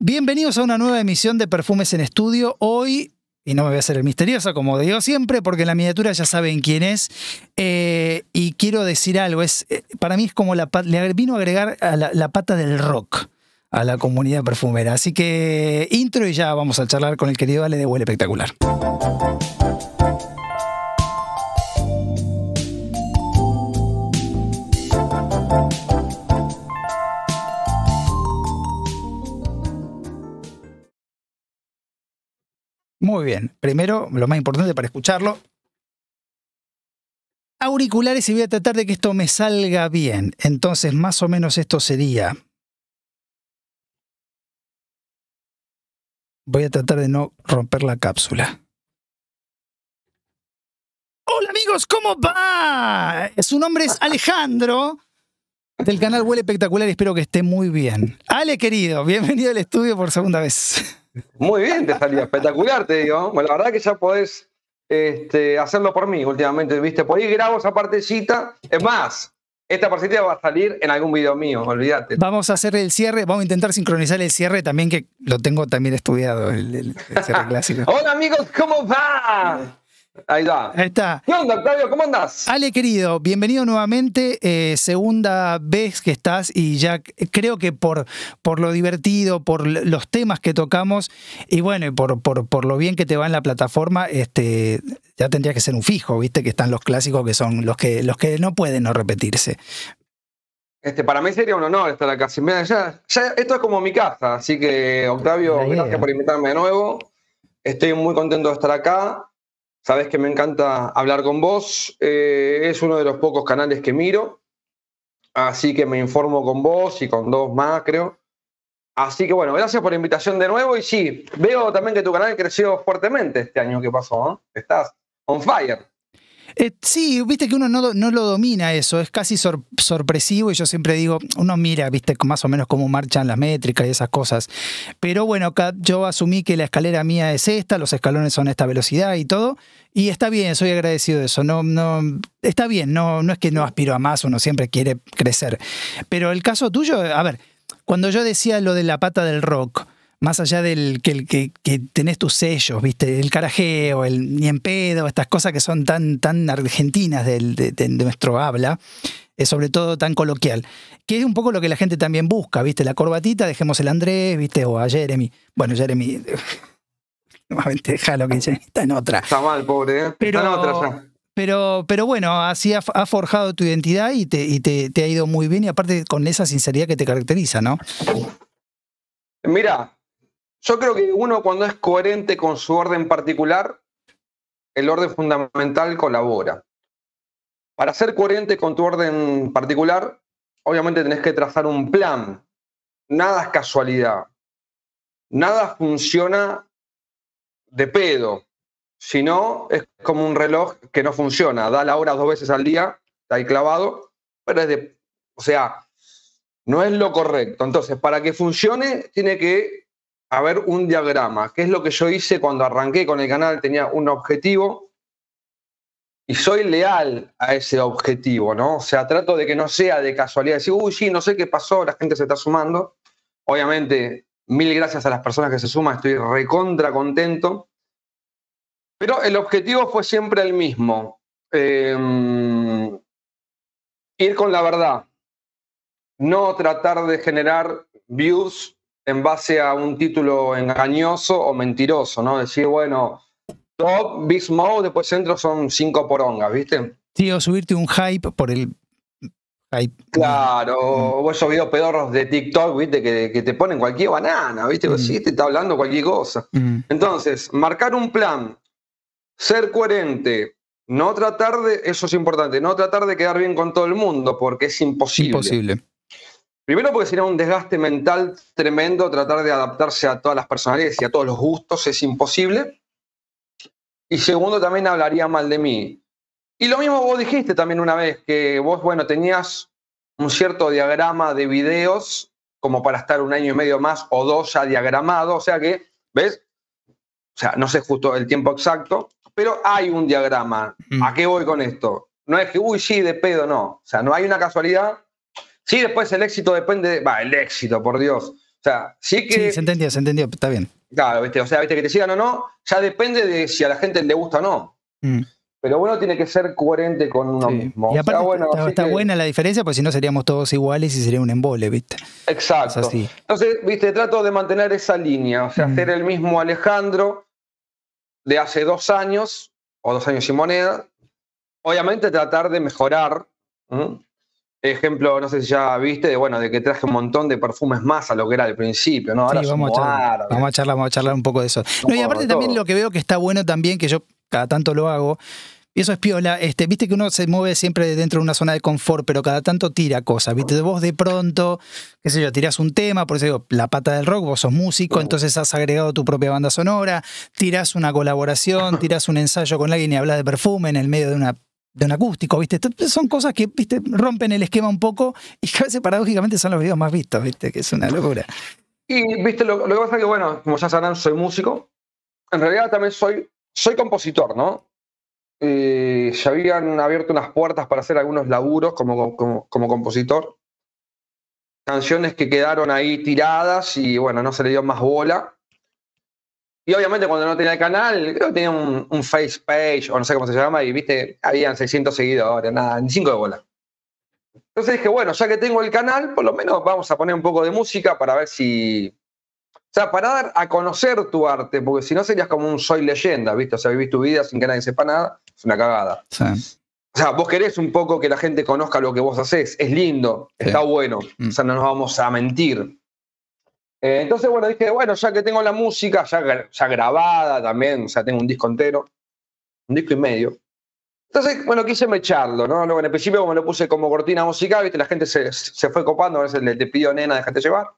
Bienvenidos a una nueva emisión de Perfumes en Estudio. Hoy, y no me voy a hacer el misterioso, como digo siempre, porque en la miniatura ya saben quién es. Eh, y quiero decir algo, es, eh, para mí es como la le vino a agregar la, pata del rock a la comunidad perfumera. Así que intro y ya vamos a charlar con el querido Ale de Huele Espectacular. Muy bien. Primero, lo más importante para escucharlo. Auriculares y voy a tratar de que esto me salga bien. Entonces, más o menos esto sería... Voy a tratar de no romper la cápsula. Hola amigos, ¿cómo va? Su nombre es Alejandro del canal Huele Espectacular espero que esté muy bien. Ale querido, bienvenido al estudio por segunda vez. Muy bien, te salía espectacular, te digo. Bueno, la verdad que ya podés este, hacerlo por mí últimamente, ¿viste? Por ahí grabo esa partecita. Es más, esta partecita va a salir en algún video mío, olvídate. Vamos a hacer el cierre, vamos a intentar sincronizar el cierre también, que lo tengo también estudiado, el, el cierre clásico. Hola amigos, ¿cómo va? Ahí está. ¿Qué onda, Octavio? ¿Cómo andás? Ale, querido, bienvenido nuevamente. Eh, segunda vez que estás y ya creo que por, por lo divertido, por los temas que tocamos y bueno, y por, por, lo bien que te va en la plataforma, este, ya tendría que ser un fijo, viste que están los clásicos que son los que, los que no pueden no repetirse. Este, para mí sería un honor estar acá. ya, esto es como mi casa, así que Octavio, gracias por invitarme de nuevo. Estoy muy contento de estar acá. Sabes que me encanta hablar con vos. Eh, es uno de los pocos canales que miro. Así que me informo con vos y con dos más, creo. Así que bueno, gracias por la invitación de nuevo. Y sí, veo también que tu canal creció fuertemente este año que pasó. ¿eh? Estás on fire. Eh, sí, viste que uno no, lo domina eso, es casi sorpresivo y yo siempre digo, uno mira, viste, más o menos cómo marchan las métricas y esas cosas. Pero bueno, yo asumí que la escalera mía es esta, los escalones son esta velocidad y todo, y está bien, soy agradecido de eso. No, no, está bien, no, no es que no aspiro a más, uno siempre quiere crecer. Pero el caso tuyo, a ver, cuando yo decía lo de la pata del rock, más allá del que, tenés tus sellos, ¿viste? El carajeo, el ni en pedo, estas cosas que son tan, tan argentinas de, nuestro habla, es sobre todo tan coloquial, que es un poco lo que la gente también busca, ¿viste? La corbatita, dejemos el Andrés, ¿viste? O a Jeremy. Bueno, Jeremy, nuevamente déjalo que está en otra. Está mal, pobre, ¿eh? Pero, está en otra ya. Pero, pero bueno, así ha, forjado tu identidad y, te, y te ha ido muy bien y aparte con esa sinceridad que te caracteriza, ¿no? Mira, yo creo que uno cuando es coherente con su orden particular, el orden fundamental colabora. Para ser coherente con tu orden particular, obviamente tenés que trazar un plan. Nada es casualidad. Nada funciona de pedo. Si no, es como un reloj que no funciona. Da la hora dos veces al día, está ahí clavado, pero es de... O sea, no es lo correcto. Entonces, para que funcione, tiene que a ver un diagrama, que es lo que yo hice cuando arranqué con el canal, tenía un objetivo y soy leal a ese objetivo, ¿no? O sea, trato de que no sea de casualidad, decir, uy, sí, no sé qué pasó, la gente se está sumando. Obviamente, mil gracias a las personas que se suman, estoy recontra contento. Pero el objetivo fue siempre el mismo, em, ir con la verdad, no tratar de generar views en base a un título engañoso o mentiroso, ¿no? Decir, bueno, top, Big Mode, después centro son cinco porongas, ¿viste? Tío, subirte un hype por el hype. Claro, o esos mm. videos pedorros de TikTok, ¿viste? Que, te ponen cualquier banana, ¿viste? Sí, mm. te este está hablando cualquier cosa. Mm. Entonces, marcar un plan, ser coherente, no tratar de, eso es importante, no tratar de quedar bien con todo el mundo, porque es imposible. Imposible. Primero porque sería un desgaste mental tremendo tratar de adaptarse a todas las personalidades y a todos los gustos, es imposible. Y segundo, también hablaría mal de mí. Y lo mismo vos dijiste también una vez, que vos, bueno, tenías un cierto diagrama de videos como para estar un año y medio más o dos ya diagramado, o sea que, ¿ves? O sea, no sé justo el tiempo exacto, pero hay un diagrama. ¿A qué voy con esto? No es que, uy, sí, de pedo, no. O sea, no hay una casualidad Sí, después el éxito depende, va, el éxito, por Dios. O sea, sí que... Sí, se entendió, se entendió, está bien. Claro, viste, o sea, viste que te sigan o no, ya depende de si a la gente le gusta o no. Mm. Pero bueno, tiene que ser coherente con uno mismo. Y bueno, está, buena la diferencia, porque si no seríamos todos iguales y sería un embole, ¿viste? Exacto. Entonces, viste, trato de mantener esa línea, o sea, ser mm. el mismo Alejandro de hace dos años, o dos años sin moneda. Obviamente tratar de mejorar, ejemplo, no sé si ya viste, de, bueno, de que traje un montón de perfumes más a lo que era al principio, ¿no? Ahora sí, vamos, a charlar, vamos a charlar, un poco de eso. No, y aparte también lo que veo que está bueno también, que yo cada tanto lo hago, y eso es piola, este, viste que uno se mueve siempre dentro de una zona de confort, pero cada tanto tira cosas, viste, vos de pronto, qué sé yo, tirás un tema, por eso digo, la pata del rock, vos sos músico, entonces has agregado tu propia banda sonora, tirás una colaboración, tirás un ensayo con alguien y hablas de perfume en el medio de una de un acústico, ¿viste? Son cosas que, ¿viste? Rompen el esquema un poco y que a veces paradójicamente son los videos más vistos, ¿viste? Que es una locura. Y, ¿viste? Lo, que pasa es que, bueno, como ya sabrán, soy músico. En realidad también soy, soy compositor, ¿no? se eh, habían abierto unas puertas para hacer algunos laburos como, como, como compositor. Canciones que quedaron ahí tiradas y, bueno, no se le dio más bola y obviamente cuando no tenía el canal, creo que tenía un, face page o no sé cómo se llama, y viste, habían 600 seguidores, nada, ni cinco de bola. Entonces dije, bueno, ya que tengo el canal, por lo menos vamos a poner un poco de música para ver si. O sea, para dar a conocer tu arte, porque si no serías como un soy leyenda, ¿viste? O sea, vivís tu vida sin que nadie sepa nada, es una cagada. O sea, vos querés un poco que la gente conozca lo que vos haces, es lindo, está bueno, mm. o sea, no nos vamos a mentir. Eh, entonces, bueno, dije, bueno, ya que tengo la música ya, ya grabada también, o sea, tengo un disco entero, un disco y medio. Entonces, bueno, quise echarlo ¿no? Luego en el principio como lo puse como cortina musical, viste, la gente se, se fue copando, a veces le, le, pidió nena, déjate llevar.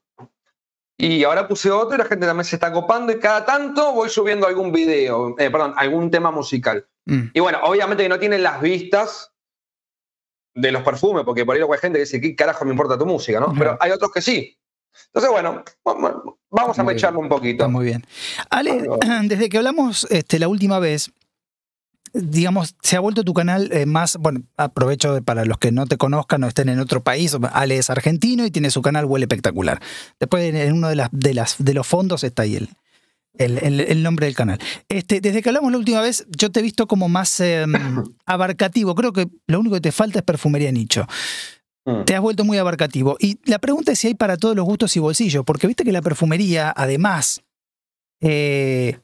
Y ahora puse otro y la gente también se está copando y cada tanto voy subiendo algún video, eh, perdón, algún tema musical. Mm. Y bueno, obviamente que no tienen las vistas de los perfumes, porque por ahí hay gente que dice, ¿qué carajo me importa tu música, no? Pero hay otros que sí. Entonces, bueno, vamos a me un poquito. Muy bien. Ale, desde que hablamos este, la última vez, digamos, se ha vuelto tu canal eh, más, bueno, aprovecho para los que no te conozcan o estén en otro país, Ale es argentino y tiene su canal Huele Espectacular. Después en uno de, las, de, los fondos está ahí el, el, nombre del canal. Este, desde que hablamos la última vez, yo te he visto como más em, abarcativo. Creo que lo único que te falta es perfumería nicho. Mm. Te has vuelto muy abarcativo. Y la pregunta es si hay para todos los gustos y bolsillos, porque viste que la perfumería, además, eh,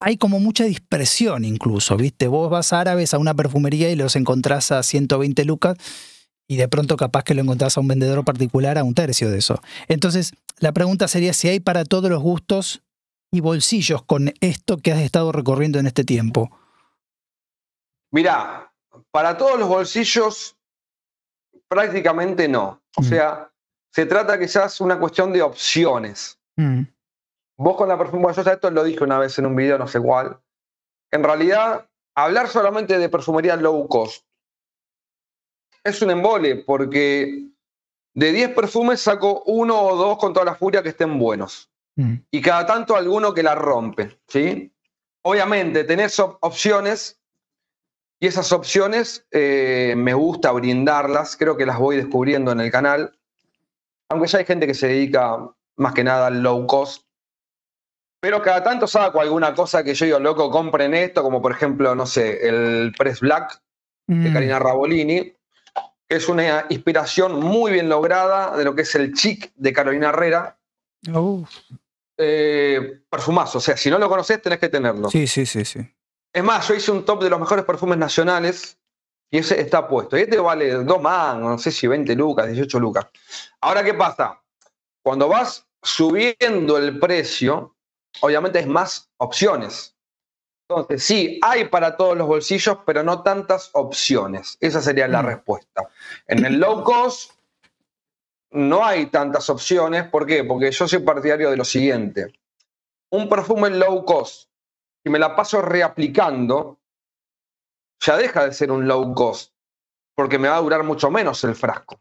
hay como mucha dispersión incluso, viste. Vos vas árabes a una perfumería y los encontrás a 120 lucas y de pronto capaz que lo encontrás a un vendedor particular a un tercio de eso. Entonces, la pregunta sería si hay para todos los gustos y bolsillos con esto que has estado recorriendo en este tiempo. Mirá, para todos los bolsillos prácticamente no. O mm. sea, se trata quizás una cuestión de opciones. Mm. Vos con la perfumería, yo ya esto lo dije una vez en un video, no sé cuál. En realidad, hablar solamente de perfumería low cost es un embole, porque de 10 perfumes saco uno o dos con toda la furia que estén buenos. Mm. Y cada tanto alguno que la rompe, ¿sí? Obviamente, tener opciones y esas opciones eh, me gusta brindarlas, creo que las voy descubriendo en el canal, aunque ya hay gente que se dedica más que nada al low cost. Pero cada tanto saco alguna cosa que yo digo, loco, compren esto, como por ejemplo, no sé, el Press Black de mm. Karina Rabolini, que es una inspiración muy bien lograda de lo que es el chic de Carolina Herrera. Oh. Eh, perfumazo, o sea, si no lo conoces tenés que tenerlo. Sí, sí, sí, sí. Es más, yo hice un top de los mejores perfumes nacionales y ese está puesto. Y este vale dos man, no sé si 20 lucas, 18 lucas. Ahora, ¿qué pasa? Cuando vas subiendo el precio, obviamente es más opciones. Entonces, sí, hay para todos los bolsillos, pero no tantas opciones. Esa sería la mm. respuesta. En el low cost no hay tantas opciones. ¿Por qué? Porque yo soy partidario de lo siguiente. Un perfume low cost y me la paso reaplicando, ya deja de ser un low cost, porque me va a durar mucho menos el frasco.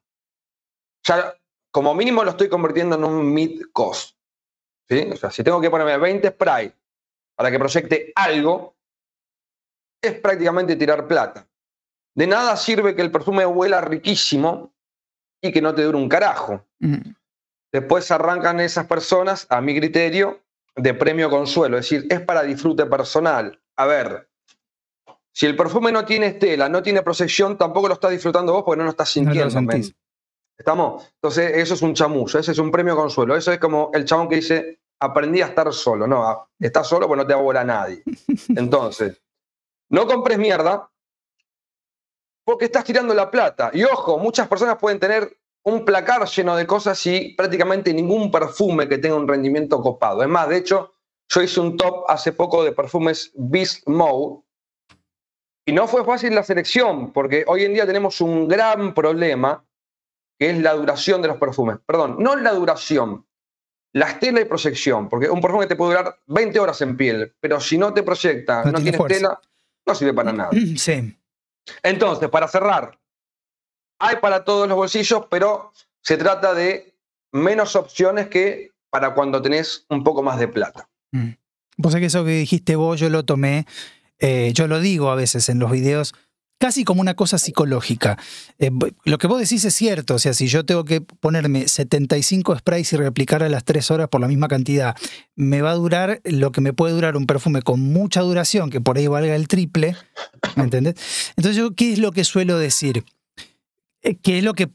Ya, como mínimo lo estoy convirtiendo en un mid cost. sea, si tengo que ponerme 20 spray para que proyecte algo, es prácticamente tirar plata. De nada sirve que el perfume huela riquísimo y que no te dure un carajo. Después arrancan esas personas, a mi criterio, de premio consuelo, es decir, es para disfrute personal. A ver, si el perfume no tiene estela, no tiene procesión, tampoco lo estás disfrutando vos porque no lo estás sintiendo. ¿Estamos? Entonces, eso es un chamuyo, ese es un premio consuelo. Eso es como el chabón que dice, aprendí a estar solo. No, estás solo porque no te abola a nadie. Entonces, no compres mierda porque estás tirando la plata. Y ojo, muchas personas pueden tener un placar lleno de cosas y prácticamente ningún perfume que tenga un rendimiento copado. Es más, de hecho, yo hice un top hace poco de perfumes Beast Mode y no fue fácil la selección, porque hoy en día tenemos un gran problema que es la duración de los perfumes. Perdón, no la duración, la estela y proyección, porque un perfume te puede durar 20 horas en piel, pero si no te proyecta, no, tiene tienes tela, no sirve para nada. Sí. Entonces, para cerrar, hay para todos los bolsillos, pero se trata de menos opciones que para cuando tenés un poco más de plata. Pues Vos que eso que dijiste vos, yo lo tomé, eh, yo lo digo a veces en los videos, casi como una cosa psicológica. Eh, lo que vos decís es cierto, o sea, si yo tengo que ponerme 75 sprays y replicar a las 3 horas por la misma cantidad, me va a durar lo que me puede durar un perfume con mucha duración, que por ahí valga el triple, ¿me entendés? Entonces yo, ¿qué es lo que suelo decir? Eh, que es lo que,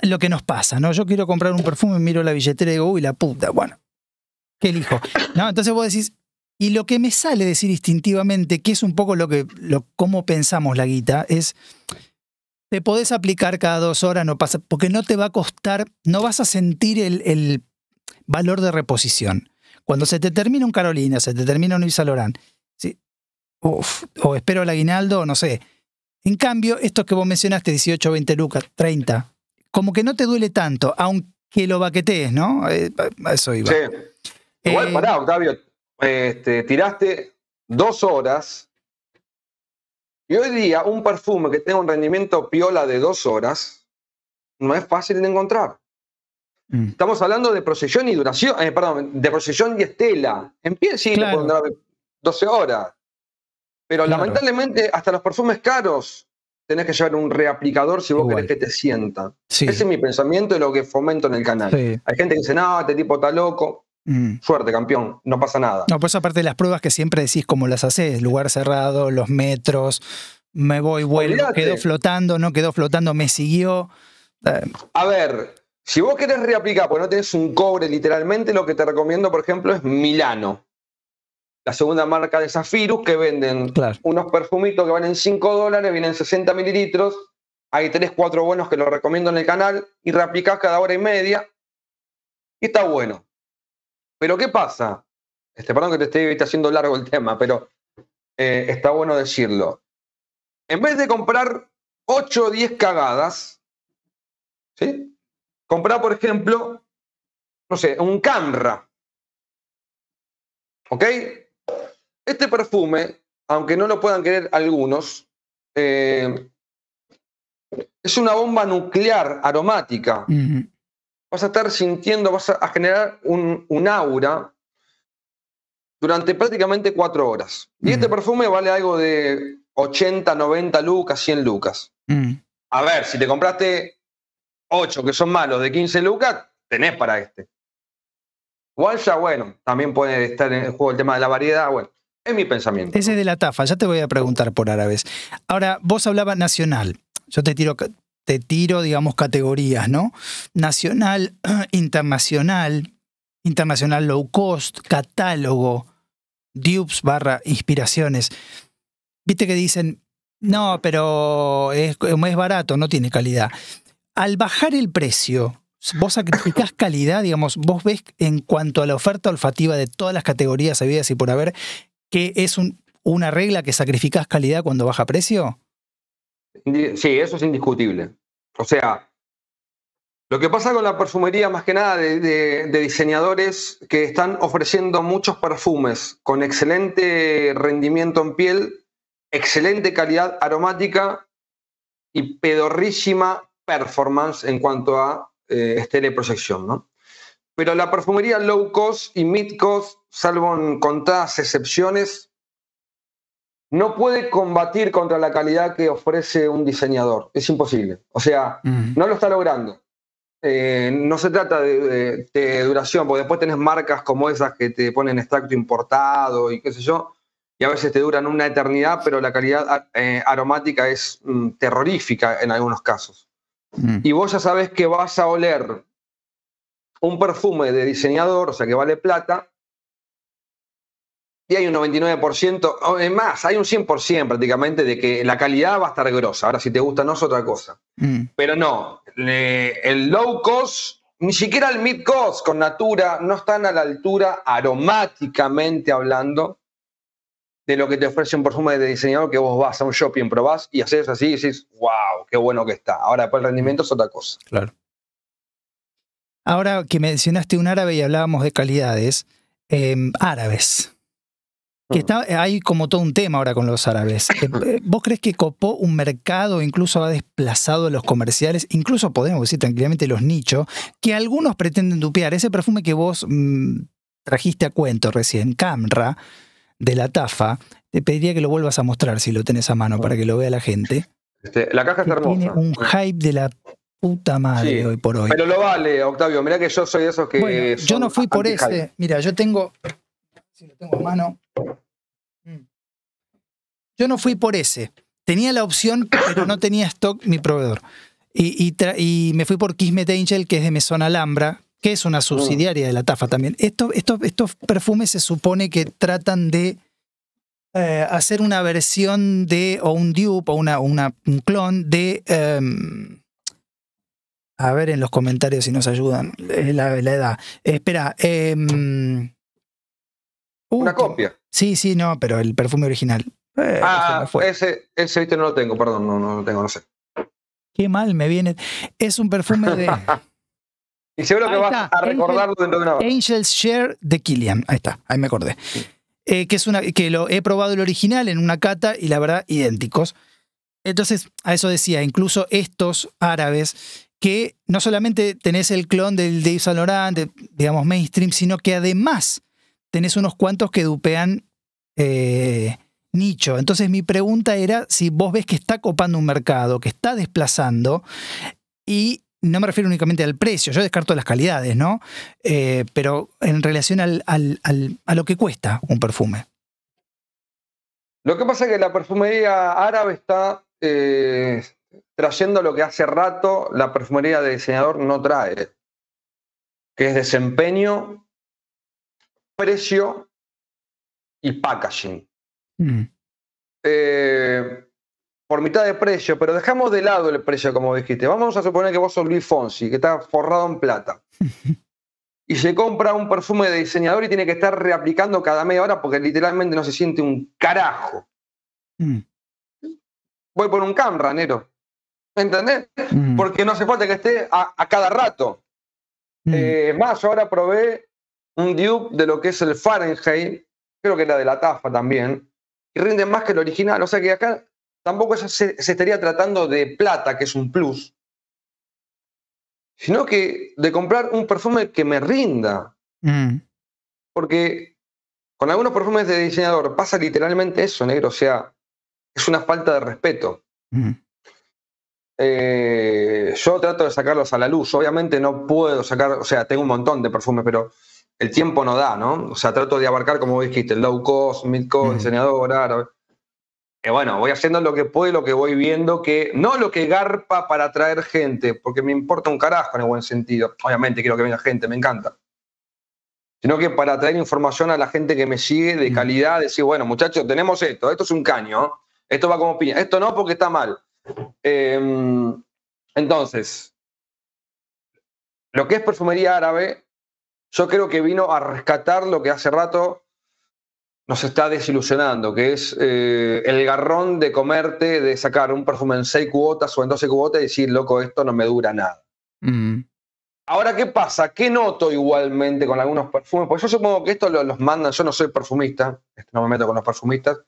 lo que nos pasa, ¿no? Yo quiero comprar un perfume, miro la billetera y digo, uy, la puta, bueno, ¿qué elijo? ¿No? Entonces vos decís, y lo que me sale decir instintivamente, que es un poco lo que, lo, cómo pensamos la guita, es, te podés aplicar cada dos horas, no pasa, porque no te va a costar, no vas a sentir el, valor de reposición. Cuando se te termina un Carolina, se te termina un Luisa Lorán, ¿sí? o espero el aguinaldo, no sé, en cambio, estos que vos mencionaste, 18, 20 lucas, 30, como que no te duele tanto, aunque lo baquetees, ¿no? Eh, a eso iba. Sí. Eh, Igual, eh, pará, Octavio, este, tiraste dos horas y hoy día un perfume que tenga un rendimiento piola de dos horas no es fácil de encontrar. Mm. Estamos hablando de procesión y duración, eh, perdón, de procesión y estela. empieza sí 12 horas. Pero lamentablemente, hasta los perfumes caros tenés que llevar un reaplicador si vos querés que te sienta. Ese es mi pensamiento y lo que fomento en el canal. Hay gente que dice, no, este tipo está loco. Mm. Suerte, campeón, no pasa nada. No, por pues aparte de las pruebas que siempre decís cómo las haces, lugar cerrado, los metros, me voy, vuelvo, quedó flotando, no quedó flotando, me siguió. Eh. A ver, si vos querés reaplicar, porque no tenés un cobre literalmente, lo que te recomiendo, por ejemplo, es Milano la segunda marca de Zafirus, que venden unos perfumitos que valen 5 dólares, vienen 60 mililitros, hay 3, 4 buenos que los recomiendo en el canal y replicás cada hora y media y está bueno. Pero ¿qué pasa? Este, perdón que te estoy haciendo largo el tema, pero eh, está bueno decirlo. En vez de comprar 8 o 10 cagadas, ¿sí? Comprar, por ejemplo, no sé, un Camra. ¿Ok? Este perfume, aunque no lo puedan querer algunos, eh, es una bomba nuclear aromática. Vas a estar sintiendo, vas a generar un, aura durante prácticamente cuatro horas. Y este perfume vale algo de 80, 90 lucas, 100 lucas. Mm. A ver, si te compraste 8 que son malos de 15 lucas, tenés para este. Igual bueno, también puede estar en el juego el tema de la variedad, bueno. Es mi pensamiento. Ese de la TAFA, ya te voy a preguntar por árabes. Ahora, vos hablabas nacional. Yo te tiro, te tiro, digamos, categorías, ¿no? Nacional, internacional, internacional low cost, catálogo, dupes barra inspiraciones. Viste que dicen, no, pero es, es barato, no tiene calidad. Al bajar el precio, ¿Vos sacrificás calidad, digamos? ¿Vos ves en cuanto a la oferta olfativa de todas las categorías habidas y por haber que es una regla que sacrificas calidad cuando baja precio? Sí, eso es indiscutible. O sea, lo que pasa con la perfumería más que nada de, diseñadores que están ofreciendo muchos perfumes con excelente rendimiento en piel, excelente calidad aromática y pedorrísima performance en cuanto a eh, ¿no? Pero la perfumería low cost y mid cost, salvo en contadas excepciones, no puede combatir contra la calidad que ofrece un diseñador. Es imposible. O sea, no lo está logrando. Eh, no se trata de, duración, porque después tenés marcas como esas que te ponen extracto importado y qué sé yo, y a veces te duran una eternidad, pero la calidad eh, aromática es mm, terrorífica en algunos casos. Mm. Y vos ya sabes que vas a oler un perfume de diseñador, o sea, que vale plata, y hay un 99%, o es más, hay un 100% prácticamente de que la calidad va a estar grosa. Ahora, si te gusta, no es otra cosa. Mm. Pero no, el low cost, ni siquiera el mid cost con Natura, no están a la altura, aromáticamente hablando, de lo que te ofrece un perfume de diseñador que vos vas a un shopping, probás y haces así y dices, wow, qué bueno que está. Ahora, después el rendimiento es otra cosa. Claro. Ahora que mencionaste un árabe y hablábamos de calidades, em, árabes. Que hay como todo un tema ahora con los árabes. Em, eh, ¿Vos crees que copó un mercado, incluso ha desplazado a los comerciales, incluso podemos decir tranquilamente los nichos, que algunos pretenden dupear? Ese perfume que vos mm, trajiste a cuento recién, Camra, de la Tafa, te pediría que lo vuelvas a mostrar si lo tenés a mano para que lo vea la gente. Este, la caja está hermosa. Tiene un hype de la puta madre hoy por hoy. Pero lo vale, Octavio. mira que yo soy de esos que. yo no fui por ese. Mira, yo tengo. Si lo tengo a mano. Mm. Yo no fui por ese. Tenía la opción, pero no tenía stock mi proveedor. Y, y, me fui por Kismet Angel, que es de Mesón Alhambra, que es una mm. subsidiaria de la TAFA también. Estos, estos perfumes se supone que tratan de eh, hacer una versión de, o un dupe, o una, un clon de em, a ver en los comentarios si nos ayudan. La, la edad. Espera. Em, una copia. Sí, sí, no, pero el perfume original. Eh, ah, ese, ¿viste? no lo tengo, perdón, no, no lo tengo, no sé. Qué mal me viene. Es un perfume de. y seguro que vas a recordarlo dentro de una hora. Angel's Share de Killian. Ahí está, ahí me acordé. Eh, que, es una, que lo he probado el original en una cata y la verdad, idénticos. Entonces, a eso decía, incluso estos árabes que no solamente tenés el clon del Dave Saint Laurent, digamos, mainstream, sino que además tenés unos cuantos que dupean eh, nicho. Entonces mi pregunta era si vos ves que está copando un mercado, que está desplazando, y no me refiero únicamente al precio, yo descarto las calidades, ¿no? Eh, pero en relación a lo que cuesta un perfume. Lo que pasa es que la perfumería árabe está eh, trayendo lo que hace rato la perfumería de diseñador no trae, que es desempeño, precio y packaging. Mm. Eh, por mitad de precio, pero dejamos de lado el precio, como dijiste. Vamos a suponer que vos sos Luis Fonsi, que está forrado en plata. y se compra un perfume de diseñador y tiene que estar reaplicando cada media hora porque literalmente no se siente un carajo. Mm. Voy por un cam, ranero. ¿Entendés? Porque no hace falta que esté a, cada rato. Eh, más, yo ahora probé un dupe de lo que es el Fahrenheit, creo que era de la TAFA también, y rinde más que el original. O sea que acá tampoco se, estaría tratando de plata, que es un plus, sino que de comprar un perfume que me rinda. Porque con algunos perfumes de diseñador pasa literalmente eso, negro. O sea, es una falta de respeto. Eh, yo trato de sacarlos a la luz. Obviamente no puedo sacar, o sea, tengo un montón de perfumes, pero el tiempo no da, ¿no? O sea, trato de abarcar, como dijiste, low cost, mid cost, diseñador árabe y eh, bueno, voy haciendo lo que puedo y lo que voy viendo, que no lo que garpa para atraer gente, porque me importa un carajo en el buen sentido. Obviamente quiero que venga gente, me encanta. Sino que para traer información a la gente que me sigue de calidad, decir, bueno, muchachos, tenemos esto, esto es un caño, esto va como piña, esto no porque está mal Em, entonces, lo que es perfumería árabe, yo creo que vino a rescatar lo que hace rato nos está desilusionando, que es eh, el garrón de comerte, de sacar un perfume en 6 cuotas o en 12 cuotas y decir, loco, esto no me dura nada. Mm. Ahora, ¿qué pasa? ¿Qué noto igualmente con algunos perfumes? Pues yo supongo que esto los mandan, yo no soy perfumista, no me meto con los perfumistas,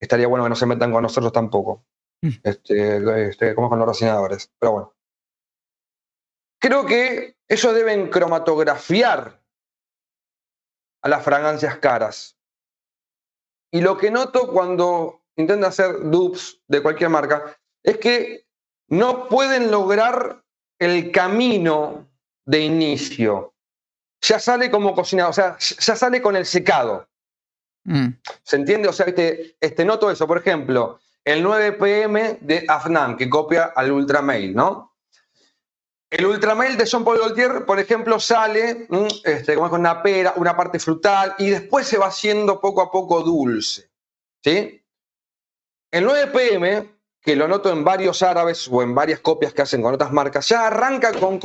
estaría bueno que no se metan con nosotros tampoco este, este, como con los racinadores Pero bueno. Creo que ellos deben cromatografiar a las fragancias caras. Y lo que noto cuando intento hacer dupes de cualquier marca es que no pueden lograr el camino de inicio. Ya sale como cocinado, o sea, ya sale con el secado. Mm. ¿Se entiende? O sea, este, este, noto eso. Por ejemplo, el 9 pm de Afnan, que copia al Ultramail, ¿no? El Ultramail de Jean Paul Gaultier, por ejemplo, sale este, como con una pera, una parte frutal, y después se va haciendo poco a poco dulce, ¿sí? El 9 pm, que lo noto en varios árabes o en varias copias que hacen con otras marcas, ya arranca con,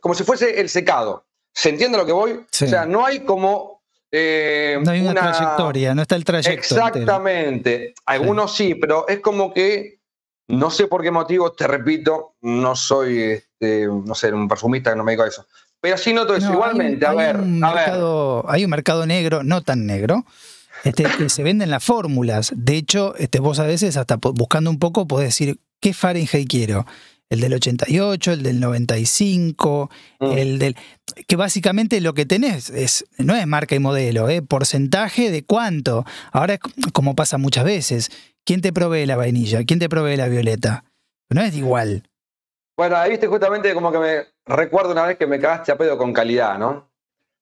como si fuese el secado. ¿Se entiende lo que voy? O sea, no hay como eh, no hay una, trayectoria, no está el trayecto. Exactamente. Algunos sí. pero es como que, no sé por qué motivo, te repito, no soy, este, no sé, un perfumista que no me diga eso. Pero sí noto eso. Igualmente, hay, a ver, Hay un mercado negro, no tan negro. Este, que se venden las fórmulas. De hecho, este, vos a veces, hasta buscando un poco, podés decir, ¿qué Fahrenheit quiero? el del 88, el del 95, mm. el del... Que básicamente lo que tenés es, no es marca y modelo, ¿eh? porcentaje de cuánto. Ahora es como pasa muchas veces. ¿Quién te provee la vainilla? ¿Quién te provee la violeta? No es igual. Bueno, ahí viste justamente como que me recuerdo una vez que me cagaste a pedo con calidad, ¿no?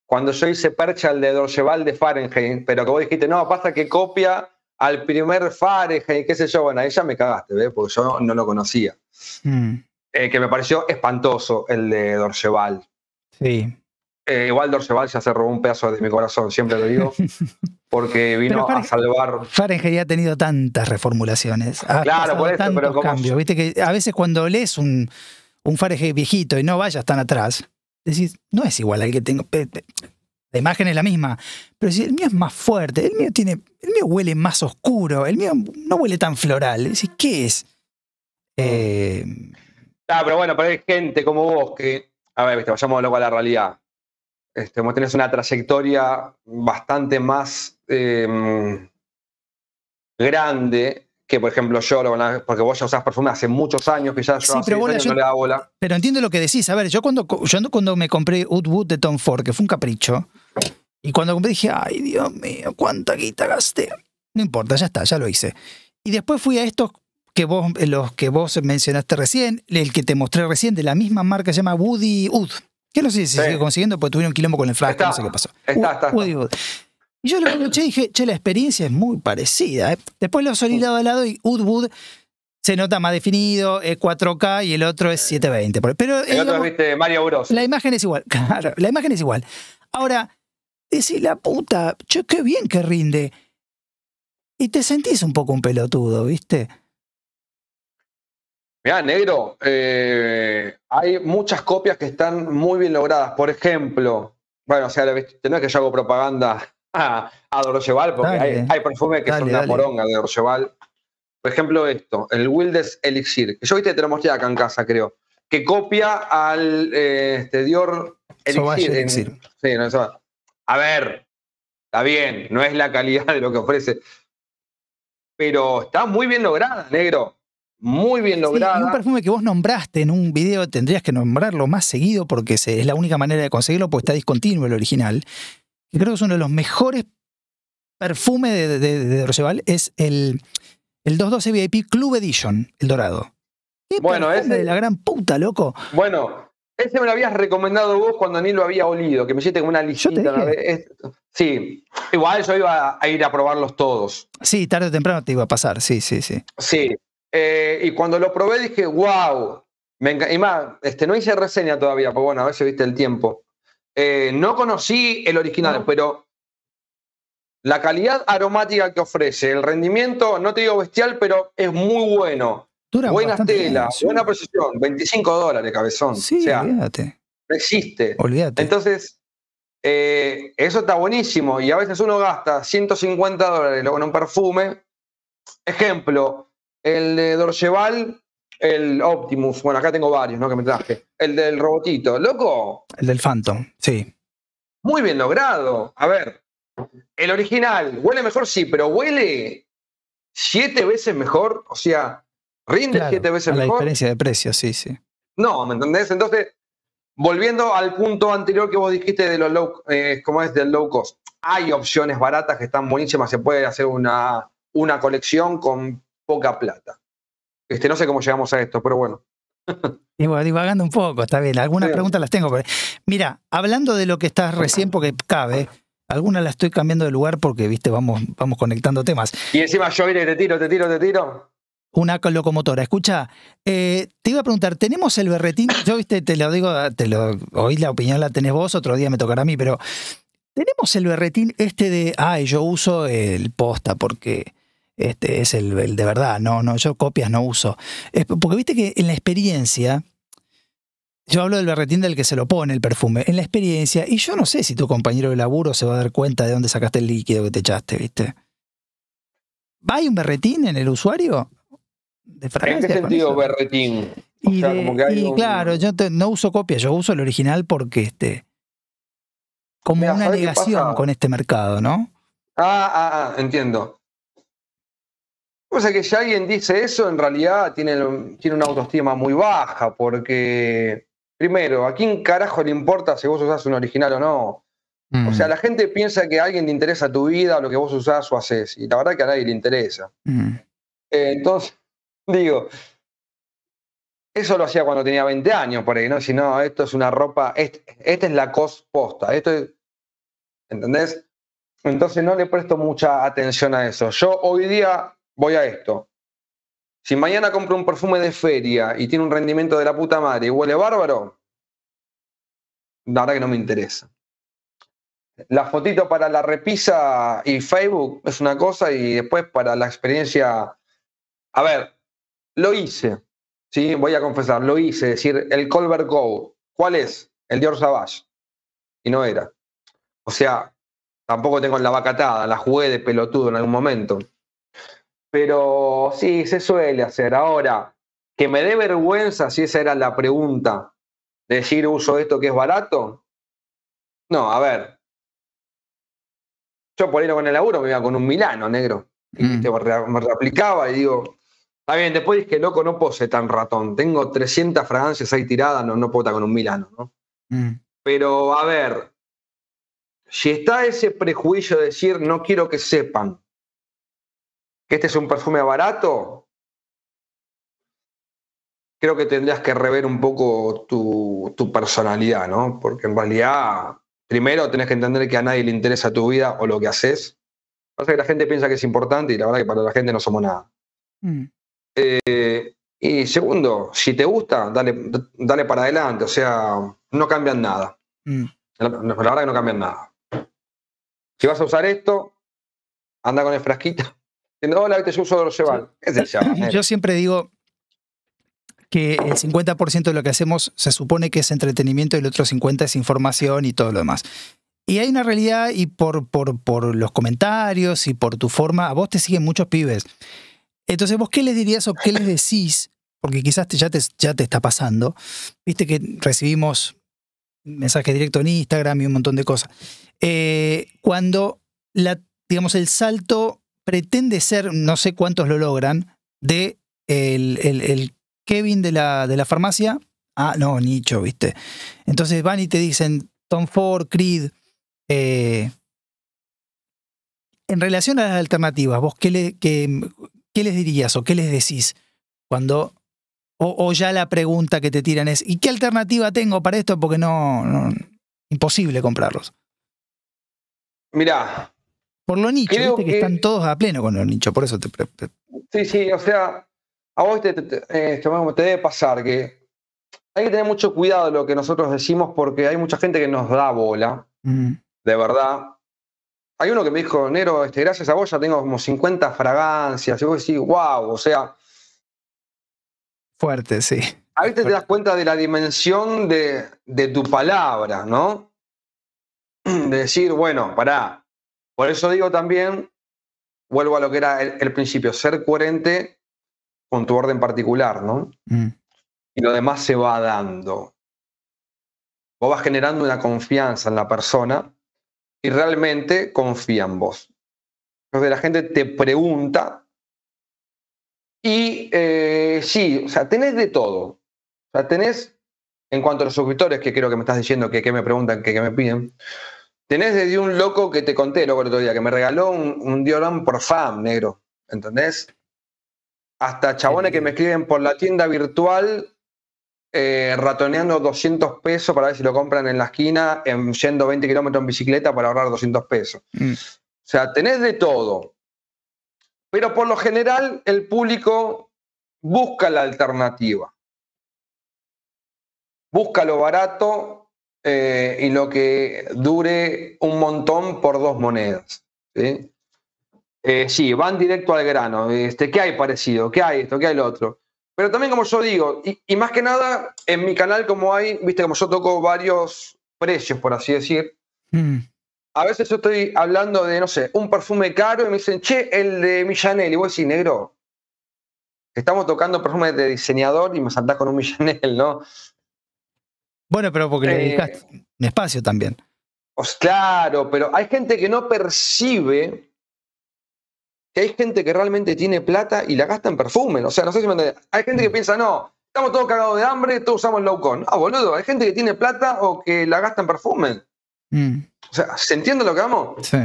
Cuando yo hice percha al de Dorcheval de Fahrenheit, pero que vos dijiste, no, pasa que copia al primer Fahrenheit, qué sé yo, bueno, a ella me cagaste, ¿ves? Porque yo no lo conocía. Mm. Eh, que me pareció espantoso el de Dorcheval. Sí. Eh, igual Dorcheval ya se robó un pedazo de mi corazón, siempre lo digo, porque vino a salvar. ya ha tenido tantas reformulaciones. claro, por eso, pero cambios. Viste que a veces cuando lees un, un viejito y no vayas tan atrás, decís, no es igual al que tengo. La imagen es la misma. Pero si el mío es más fuerte, el mío tiene. El mío huele más oscuro, el mío no huele tan floral. ¿qué es? Eh, ah, pero bueno, para hay gente como vos que. A ver, vayamos luego a la realidad. Este, vos tenés una trayectoria bastante más em, grande que, por ejemplo, yo, porque vos ya usás perfume hace muchos años, que ya yo sí, pero le da bola. Pero entiendo lo que decís. A ver, yo cuando, cuando me compré Woodwood de Tom Ford, que fue un capricho, y cuando compré dije, ay Dios mío, cuánta guita gasté. No importa, ya está, ya lo hice. Y después fui a estos que vos, eh, los que vos mencionaste recién, el que te mostré recién, de la misma marca, se llama Woody Wood. Que no sé si se sigue consiguiendo porque tuvieron un quilombo con el flash, no sé qué pasó. Woody Wood. Y yo lo escuché y dije, che, la experiencia es muy parecida. Eh". Después lo solí lado a lado y Wood se nota más definido, es 4K y el otro es 720. Pero, el otro Mario Bros. La imagen es igual, claro, la imagen es igual. Ahora, decís la puta, qué bien que rinde. Y te sentís un poco un pelotudo, ¿viste? Mira, negro, eh, hay muchas copias que están muy bien logradas. Por ejemplo, bueno, o sea, no es que yo hago propaganda a, a porque hay, hay, perfumes que son de dale. moronga de Dorcheval. Por ejemplo, esto, el Wildes Elixir, que yo viste te lo acá en casa, creo, que copia al eh, este, Dior Elixir. Sí, no, eso a ver, está bien, no es la calidad de lo que ofrece, pero está muy bien lograda, negro. Muy bien lograda. y un perfume que vos nombraste en un video, tendrías que nombrarlo más seguido porque es la única manera de conseguirlo, porque está discontinuo el original. Y creo que es uno de los mejores perfumes de, de, es el, el 212 VIP Club Edition, el dorado. ¿Qué bueno, es de la gran puta, loco. Bueno, ese me lo habías recomendado vos cuando ni lo había olido, que me hiciste como una listita. Sí, igual yo iba a ir a probarlos todos. Sí, tarde o temprano te iba a pasar, sí, sí, sí. Sí, eh, y cuando lo probé dije, wow, me y más, este, no hice reseña todavía, pero pues bueno, a ver si viste el tiempo. Eh, no conocí el original, pero la calidad aromática que ofrece, el rendimiento, no te digo bestial, pero es muy bueno. Buenas telas, buena precisión, 25 dólares, cabezón. Sí, olvídate. No existe. Olvídate. Entonces, eh, eso está buenísimo. Y a veces uno gasta 150 dólares en un perfume. Ejemplo, el de Dorcheval, el Optimus. Bueno, acá tengo varios, ¿no? Que me traje. El del robotito, loco. El del Phantom, sí. Muy bien logrado. A ver, el original, huele mejor, sí, pero huele siete veces mejor. O sea, Rinde siete veces mejor. La diferencia de precio, sí, sí. No, ¿me entendés? Entonces, volviendo al punto anterior que vos dijiste de los low, eh, es? Del low cost. Hay opciones baratas que están buenísimas, se puede hacer una, una colección con poca plata. Este, no sé cómo llegamos a esto, pero bueno. Y bueno, divagando un poco, está bien. Algunas preguntas las tengo. Pero... Mira, hablando de lo que estás recién, porque cabe, alguna la estoy cambiando de lugar porque, viste, vamos, vamos conectando temas. Y encima yo iré, te tiro, te tiro, te tiro. Una locomotora. Escucha, eh, te iba a preguntar, ¿tenemos el berretín? Yo, viste, te lo digo, te lo, hoy la opinión la tenés vos, otro día me tocará a mí, pero ¿tenemos el berretín este de, ay, yo uso el posta porque este es el, de verdad, no, no, yo copias no uso? porque viste que en la experiencia, yo hablo del berretín del que se lo pone el perfume, en la experiencia, y yo no sé si tu compañero de laburo se va a dar cuenta de dónde sacaste el líquido que te echaste, viste. ¿Hay un berretín en el usuario? de ¿En qué sentido berretín? y, claro, yo no uso copia, yo uso el original porque este. Como una negación con este mercado, ¿no? Ah, ah, ah entiendo. O sea que si alguien dice eso, en realidad tiene, tiene una autoestima muy baja, porque primero, ¿a quién carajo le importa si vos usás un original o no? O sea, mm. la gente piensa que a alguien le interesa tu vida, lo que vos usás o haces, y la verdad que a nadie le interesa. Mm. Eh, entonces, Digo, eso lo hacía cuando tenía 20 años por ahí, ¿no? Si no, esto es una ropa, esta es la cosposta, esto ¿entendés? Entonces no le presto mucha atención a eso. Yo hoy día voy a esto. Si mañana compro un perfume de feria y tiene un rendimiento de la puta madre y huele bárbaro, la verdad que no me interesa. La fotito para la repisa y Facebook es una cosa y después para la experiencia... A ver, lo hice, ¿sí? voy a confesar, lo hice, decir, el Colbert Go, ¿cuál es? El Dior Savage. Y no era. O sea, tampoco tengo la vacatada, la jugué de pelotudo en algún momento. Pero sí, se suele hacer. Ahora, que me dé vergüenza si esa era la pregunta, decir uso esto que es barato. No, a ver. Yo por irlo con el laburo me iba con un Milano, negro. Y mm. me reaplicaba y digo, Está bien, después que, loco, no posee tan ratón. Tengo 300 fragancias ahí tiradas, no, no puedo estar con un Milano, ¿no? Mm. Pero, a ver, si está ese prejuicio de decir, no quiero que sepan que este es un perfume barato, creo que tendrías que rever un poco tu, tu personalidad, ¿no? Porque en realidad, primero tenés que entender que a nadie le interesa tu vida o lo que haces. Pasa que la gente piensa que es importante y la verdad que para la gente no somos nada. Mm. Eh, y segundo, si te gusta, dale, para adelante. O sea, no cambian nada. Mm. La, verdad que no cambian nada. Si vas a usar esto, anda con el frasquito. yo Yo siempre digo que el 50% de lo que hacemos se supone que es entretenimiento y el otro 50% es información y todo lo demás. Y hay una realidad, y por, por, por los comentarios y por tu forma, a vos te siguen muchos pibes entonces, ¿vos qué les dirías o qué les decís? Porque quizás ya, te, ya te está pasando. Viste que recibimos mensajes directo en Instagram y un montón de cosas. Eh, cuando la, digamos, el salto pretende ser, no sé cuántos lo logran, de el, Kevin de la, de la farmacia Ah, no, nicho, ¿viste? Entonces van y te dicen Tom Ford, Creed. Eh, en relación a las alternativas, ¿vos qué le, ¿qué les dirías o qué les decís cuando... O, ya la pregunta que te tiran es, ¿y qué alternativa tengo para esto? Porque no, imposible comprarlos. Mirá. Por lo nicho, que, están todos a pleno con los nicho, por eso te... Sí, sí, o sea, a vos te, debe pasar que hay que tener mucho cuidado de lo que nosotros decimos porque hay mucha gente que nos da bola, de verdad hay uno que me dijo, Nero, este, gracias a vos ya tengo como 50 fragancias. Y vos decís, wow, o sea. Fuerte, sí. a te, te das cuenta de la dimensión de, de tu palabra, ¿no? De decir, bueno, pará. Por eso digo también, vuelvo a lo que era el, principio, ser coherente con tu orden particular, ¿no? Mm. Y lo demás se va dando. Vos vas generando una confianza en la persona y realmente confía en vos. Entonces la gente te pregunta y eh, sí, o sea, tenés de todo. O sea, tenés, en cuanto a los suscriptores, que creo que me estás diciendo que, me preguntan, que, me piden, tenés desde un loco que te conté, el otro día, que me regaló un, un Dioram por negro, ¿entendés? Hasta chabones que me escriben por la tienda virtual eh, ratoneando 200 pesos para ver si lo compran en la esquina, en, yendo 20 kilómetros en bicicleta para ahorrar 200 pesos. Mm. O sea, tenés de todo. Pero por lo general el público busca la alternativa. Busca lo barato eh, y lo que dure un montón por dos monedas. Eh, ¿sí? van directo al grano. Este, ¿Qué hay parecido? ¿Qué hay esto? ¿Qué hay lo otro? Pero también, como yo digo, y, más que nada, en mi canal, como hay, viste, como yo toco varios precios, por así decir. Hmm. A veces yo estoy hablando de, no sé, un perfume caro y me dicen, che, el de Millanel. Y vos decís, negro, estamos tocando perfumes de diseñador y me saltás con un Millanel, ¿no? Bueno, pero porque le eh, dedicaste espacio también. Pues claro, pero hay gente que no percibe que hay gente que realmente tiene plata y la gasta en perfume. O sea, no sé si me entiendes. Hay gente que mm. piensa, no, estamos todos cagados de hambre, todos usamos low con. Ah, boludo, hay gente que tiene plata o que la gasta en perfume. Mm. O sea, ¿se entiende lo que amo? Sí.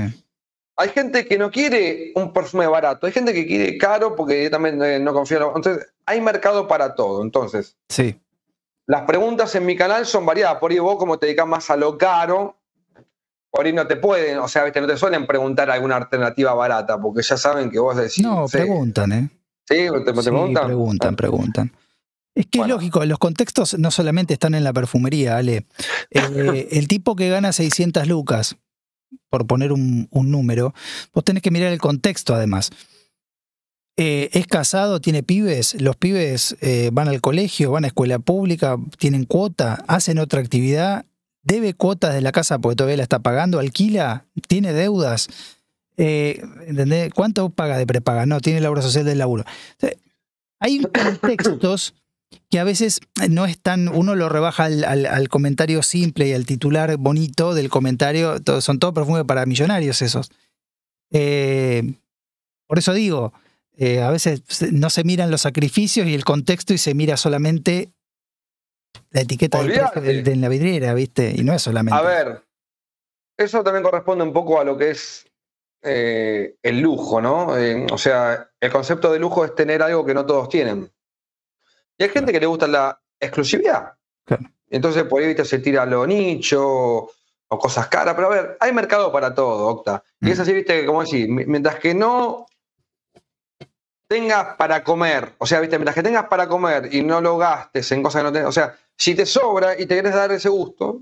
Hay gente que no quiere un perfume barato, hay gente que quiere caro porque también eh, no confía. En... lo Entonces, hay mercado para todo. Entonces, sí. Las preguntas en mi canal son variadas. Por ahí vos, como te dedicas más a lo caro, Ahorita no te pueden, o sea, ¿viste? no te suelen preguntar alguna alternativa barata, porque ya saben que vos decís. No, ¿sí? preguntan, ¿eh? ¿te, preguntan? Preguntan, preguntan. Es que es lógico, los contextos no solamente están en la perfumería, Ale. Eh, el tipo que gana 600 lucas, por poner un, número, vos tenés que mirar el contexto además. Eh, es casado, tiene pibes, los pibes eh, van al colegio, van a escuela pública, tienen cuota, hacen otra actividad debe cuotas de la casa porque todavía la está pagando, alquila, tiene deudas. Eh, ¿Cuánto paga de prepaga? No, tiene la obra social del laburo. hay contextos que a veces no están... uno lo rebaja al, comentario simple y al titular bonito del comentario, todo, son todo profundos para millonarios esos. Eh, por eso digo, eh, a veces no se miran los sacrificios y el contexto y se mira solamente la etiqueta de, la vidriera, ¿viste? Y no es solamente. A ver, eso también corresponde un poco a lo que es eh, el lujo, ¿no? Eh, o sea, el concepto de lujo es tener algo que no todos tienen. Y hay gente que le gusta la exclusividad. Entonces, por ahí ¿viste? se tira lo nicho o cosas caras. Pero a ver, hay mercado para todo, Octa. Y mm. es así, viste, como así, mientras que no tengas para comer, o sea, viste, mientras que tengas para comer y no lo gastes en cosas que no tengas, o sea, si te sobra y te quieres dar ese gusto,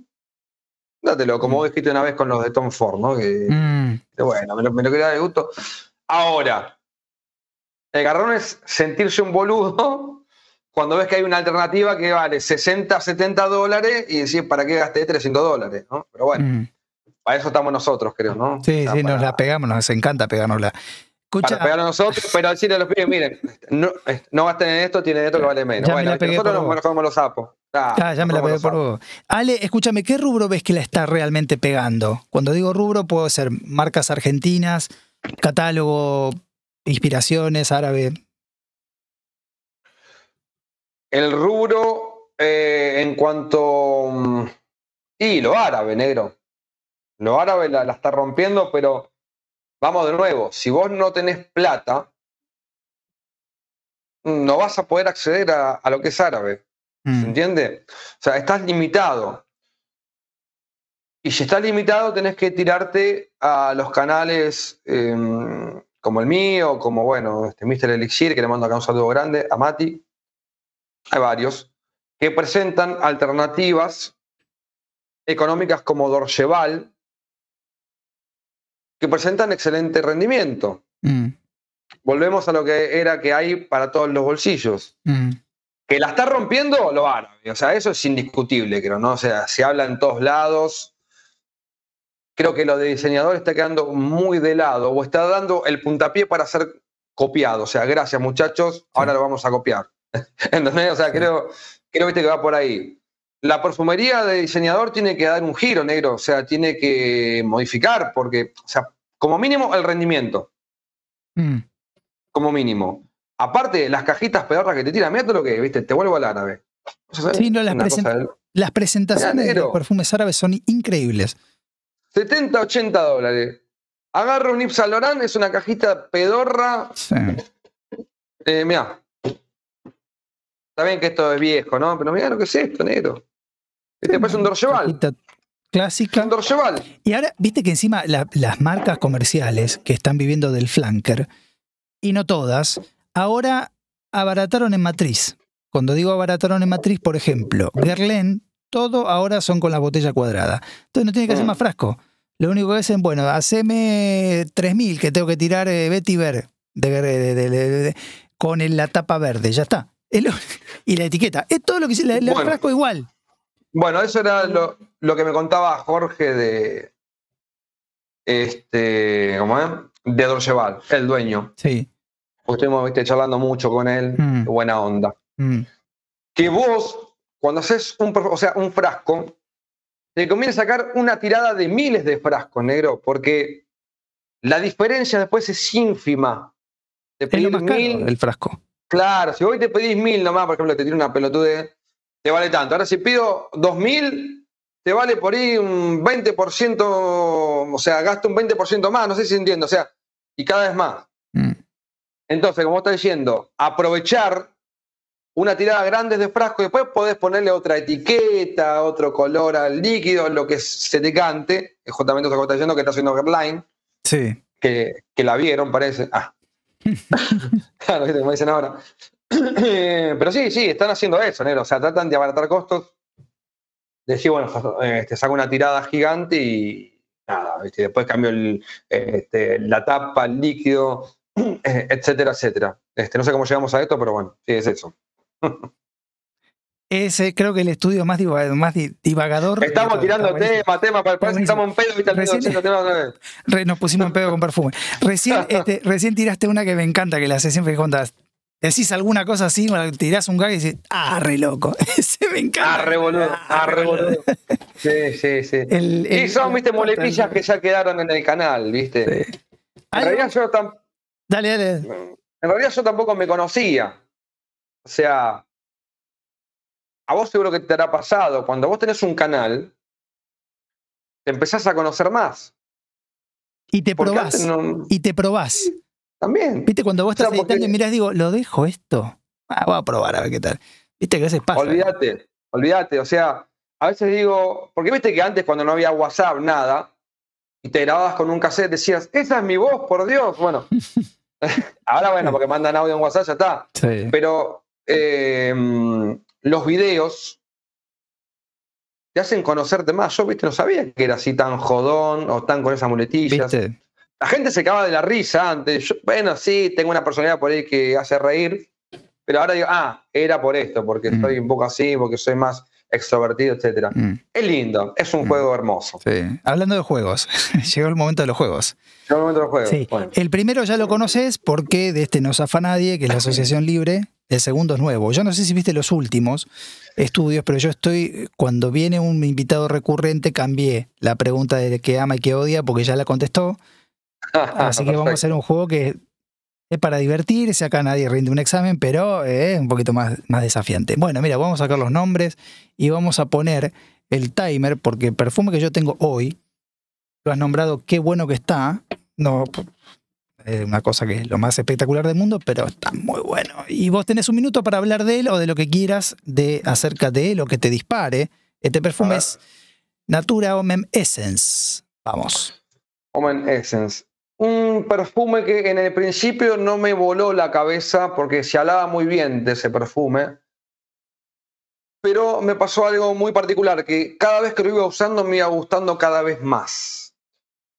dátelo, como mm. dijiste escrito una vez con los de Tom Ford, ¿no? Que, mm. bueno, me lo, quería dar de gusto. Ahora, el garrón es sentirse un boludo cuando ves que hay una alternativa que vale 60, 70 dólares y decir, ¿para qué gasté 300 dólares? Pero bueno, mm. para eso estamos nosotros, creo, ¿no? Sí, sí, nos la pegamos, nos encanta la para a nosotros, pero al a los pibes, miren, no, no a tener esto, tiene esto, que vale menos. Bueno, nosotros nos manejamos los sapos. Ah, ya me la pegué por vos. Ale, escúchame, ¿qué rubro ves que la está realmente pegando? Cuando digo rubro, puedo ser marcas argentinas, catálogo, inspiraciones, árabe. El rubro eh, en cuanto... Mm, y lo árabe, negro. Lo árabe la está rompiendo, pero vamos de nuevo, si vos no tenés plata, no vas a poder acceder a, lo que es árabe. ¿Se mm. entiende? O sea, estás limitado. Y si estás limitado, tenés que tirarte a los canales em, como el mío, como bueno, este Mr. Elixir, que le mando acá un saludo grande, a Mati. Hay varios que presentan alternativas económicas como Dorcheval, que presentan excelente rendimiento. Mm. Volvemos a lo que era que hay para todos los bolsillos. Mm. Que la está rompiendo lo árabe, o sea, eso es indiscutible, creo, ¿no? O sea, se habla en todos lados. Creo que lo de diseñador está quedando muy de lado o está dando el puntapié para ser copiado. O sea, gracias muchachos, ahora lo vamos a copiar. Entonces, O sea, creo, creo viste, que va por ahí la perfumería de diseñador tiene que dar un giro negro, o sea, tiene que modificar, porque, o sea, como mínimo el rendimiento. Mm. Como mínimo. Aparte, las cajitas pedorras que te tiran, mira lo que ¿viste? Te vuelvo al árabe. Sí, no, las, presentaciones de los perfumes árabes son increíbles. 70, 80 dólares. Agarro un Yves es una cajita pedorra. Sí. Eh, bien que esto es viejo, ¿no? Pero mira lo que es esto, negro. Este parece un Dorcheval. Clásica. Un Y ahora, viste que encima las marcas comerciales que están viviendo del flanker, y no todas, ahora abarataron en matriz. Cuando digo abarataron en matriz, por ejemplo, Guerlain, todo ahora son con la botella cuadrada. Entonces no tiene que hacer mm. más frasco. Lo único que hacen, bueno, haceme 3000 que tengo que tirar eh, Betty Ver de, con la tapa verde, ya está. y la etiqueta. Es todo lo que se le frasco igual. Bueno, eso era lo, que me contaba Jorge de. Este. ¿Cómo es? De Dorcheval, el dueño. Sí. Estuvimos ¿viste, charlando mucho con él. Mm. Buena onda. Mm. Que vos, cuando haces un, o sea, un frasco, te conviene sacar una tirada de miles de frascos, negro, porque la diferencia después es ínfima. de es el frasco. Claro, si hoy te pedís mil nomás, por ejemplo, te tiro una pelotude, te vale tanto. Ahora si pido dos mil, te vale por ahí un 20%, o sea, gasto un 20% más, no sé si entiendo, o sea, y cada vez más. Mm. Entonces, como está diciendo, aprovechar una tirada grande de frasco, y después podés ponerle otra etiqueta, otro color al líquido, lo que se te cante, es justamente eso que está diciendo que está haciendo Sí. Que, que la vieron, parece. Ah claro, me dicen ahora. Eh, pero sí, sí, están haciendo eso, Nero. O sea, tratan de abaratar costos. Decir, bueno, este, saco una tirada gigante y nada, después cambio este, la tapa, el líquido, etcétera, etcétera. Este, no sé cómo llegamos a esto, pero bueno, sí, es eso. Ese creo que el estudio más, divagador. Más divagador estamos tirando tema, tema, parece que estamos en pedo recién, pedo, re, Nos pusimos en pedo con perfume. Recién, este, recién tiraste una que me encanta, que la hace siempre contas. Decís alguna cosa así, tirás un gag y dices, ah, re loco. Ese me encanta. Ah, re boludo, ah, ah boludo. Sí, sí, sí. y son, viste, molepillas que ya quedaron en el canal, viste. En realidad yo tampoco Dale, dale. En realidad yo tampoco me conocía. O sea, a vos seguro que te hará pasado, cuando vos tenés un canal, te empezás a conocer más. Y te probás. Y te probás. También. Viste, cuando vos estás y mirás, digo, lo dejo esto. Ah, voy a probar a ver qué tal. Viste que a veces ¿eh? Olvídate, olvídate. O sea, a veces digo, porque viste que antes cuando no había WhatsApp, nada, y te grababas con un cassette, decías, esa es mi voz, por Dios. Bueno, ahora bueno, porque mandan audio en WhatsApp, ya está. Sí. Pero eh, los videos te hacen conocerte más. Yo, viste, no sabía que era así tan jodón o tan con esas muletillas. La gente se acaba de la risa antes. bueno, sí, tengo una personalidad por ahí que hace reír, pero ahora digo, ah, era por esto, porque mm. estoy un poco así, porque soy más extrovertido, etcétera mm. Es lindo, es un mm. juego hermoso. Hablando de juegos, llegó el momento de los juegos. Llegó el momento de los juegos. El primero ya lo conoces porque de este no zafa nadie, que es la ah, Asociación Libre. El segundo es nuevo. Yo no sé si viste los últimos estudios, pero yo estoy, cuando viene un invitado recurrente, cambié la pregunta de qué ama y qué odia porque ya la contestó. Así que vamos a hacer un juego que es para divertirse, acá nadie rinde un examen, pero es un poquito más, más desafiante. Bueno, mira, vamos a sacar los nombres y vamos a poner el timer, porque el perfume que yo tengo hoy, lo has nombrado qué bueno que está. No, es una cosa que es lo más espectacular del mundo, pero está muy bueno. Y vos tenés un minuto para hablar de él o de lo que quieras de acerca de él o que te dispare. Este perfume es Natura Omen Essence. Vamos. Omen Essence un perfume que en el principio no me voló la cabeza porque se hablaba muy bien de ese perfume. Pero me pasó algo muy particular, que cada vez que lo iba usando me iba gustando cada vez más.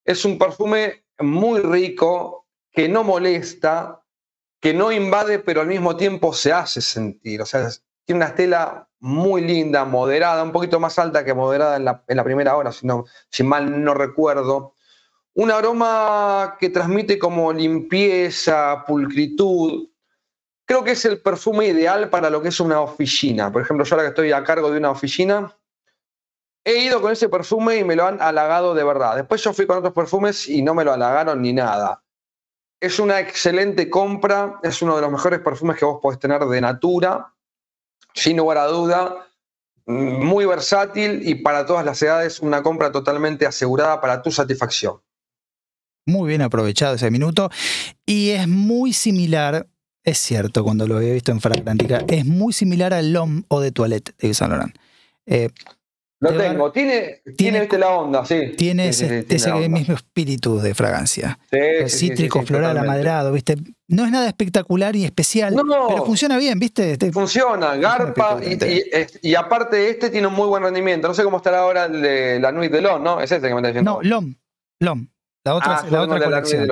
Es un perfume muy rico, que no molesta, que no invade, pero al mismo tiempo se hace sentir. O sea, tiene una estela muy linda, moderada, un poquito más alta que moderada en la, primera hora, si mal no recuerdo un aroma que transmite como limpieza, pulcritud. Creo que es el perfume ideal para lo que es una oficina. Por ejemplo, yo ahora que estoy a cargo de una oficina, he ido con ese perfume y me lo han halagado de verdad. Después yo fui con otros perfumes y no me lo halagaron ni nada. Es una excelente compra, es uno de los mejores perfumes que vos podés tener de natura, sin lugar a duda, mm, muy versátil y para todas las edades una compra totalmente asegurada para tu satisfacción muy bien aprovechado ese minuto. Y es muy similar, es cierto, cuando lo había visto en Fragrantica, es muy similar al LOM o de Toilette de Saint Laurent. Eh, lo tengo, tiene, tiene, la onda, sí. Tiene ese, mismo espíritu de fragancia. cítrico, floral, amadrado ¿viste? No es nada espectacular y especial, no, no. pero funciona bien, ¿viste? Este, funciona, garpa, y, aparte de aparte este tiene un muy buen rendimiento. No sé cómo estará ahora el de la Nuit de LOM, ¿no? Es ese que me está diciendo. No, LOM, LOM. La otra, ah, ah, ah, la otra colección.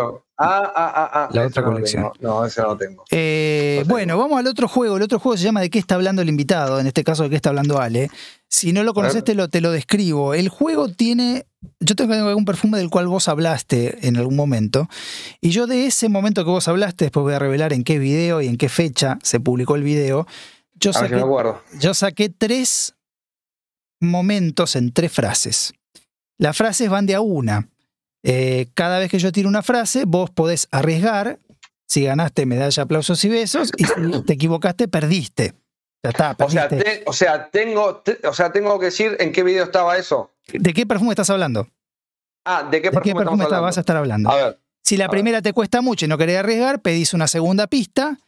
la otra colección. No, esa no eh, tengo. Bueno, vamos al otro juego. El otro juego se llama ¿De qué está hablando el invitado? En este caso, ¿de qué está hablando Ale? Si no lo conoces, te lo, te lo describo. El juego tiene. Yo tengo algún perfume del cual vos hablaste en algún momento. Y yo de ese momento que vos hablaste, después voy a revelar en qué video y en qué fecha se publicó el video. Yo, saqué, yo saqué tres momentos en tres frases. Las frases van de a una. Eh, cada vez que yo tiro una frase, vos podés arriesgar. Si ganaste, medalla, aplausos y besos. Y si te equivocaste, perdiste. Ya está, perdiste. O sea, tengo, o sea, tengo que decir en qué video estaba eso. ¿De qué perfume estás hablando? Ah, ¿de qué perfume, qué perfume vas a estar hablando? Si la primera te cuesta mucho y no querés arriesgar, pedís una segunda pista.